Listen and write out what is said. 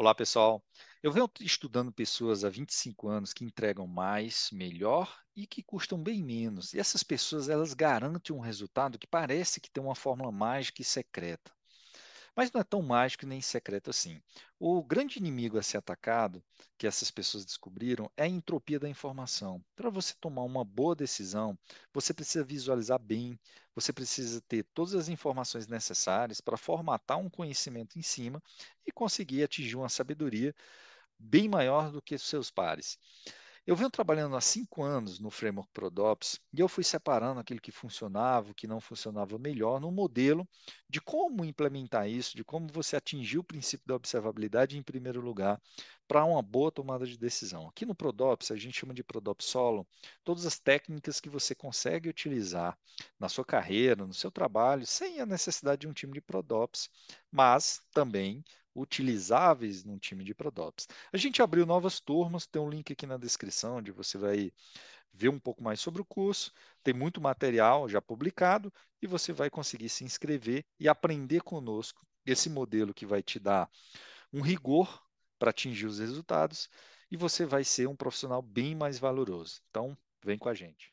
Olá, pessoal. Eu venho estudando pessoas há 25 anos que entregam mais, melhor e que custam bem menos. E essas pessoas, elas garantem um resultado que parece que tem uma fórmula mágica e secreta. Mas não é tão mágico nem secreto assim. O grande inimigo a ser atacado, que essas pessoas descobriram, é a entropia da informação. Para você tomar uma boa decisão, você precisa visualizar bem, você precisa ter todas as informações necessárias para formatar um conhecimento em cima e conseguir atingir uma sabedoria bem maior do que seus pares. Eu venho trabalhando há cinco anos no framework ProDops e eu fui separando aquilo que funcionava, o que não funcionava melhor, num modelo de como implementar isso, de como você atingir o princípio da observabilidade em primeiro lugar, para uma boa tomada de decisão. Aqui no Prodops, a gente chama de Prodops Solo, todas as técnicas que você consegue utilizar na sua carreira, no seu trabalho, sem a necessidade de um time de Prodops, mas também utilizáveis num time de Prodops. A gente abriu novas turmas, tem um link aqui na descrição onde você vai ver um pouco mais sobre o curso. Tem muito material já publicado e você vai conseguir se inscrever e aprender conosco esse modelo que vai te dar um rigor para atingir os resultados e você vai ser um profissional bem mais valoroso. Então, vem com a gente.